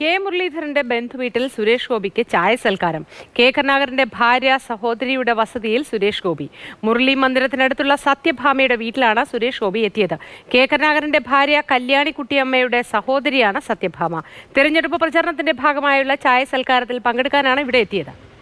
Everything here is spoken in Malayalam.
കെ മുരളീധരന്റെ ബന്ധുവീട്ടിൽ സുരേഷ് ഗോപിക്ക് ചായ സൽക്കാരം കെ കരുണാകരന്റെ ഭാര്യ സഹോദരിയുടെ വസതിയിൽ സുരേഷ് ഗോപി മുരളി മന്ദിരത്തിനടുത്തുള്ള സത്യഭാമയുടെ വീട്ടിലാണ് സുരേഷ് ഗോപി എത്തിയത് കെ കരുണാകരന്റെ ഭാര്യ കല്യാണിക്കുട്ടിയമ്മയുടെ സഹോദരിയാണ് സത്യഭാമ തെരഞ്ഞെടുപ്പ് പ്രചാരണത്തിന്റെ ഭാഗമായുള്ള ചായ സൽക്കാരത്തിൽ പങ്കെടുക്കാനാണ് ഇവിടെ എത്തിയത്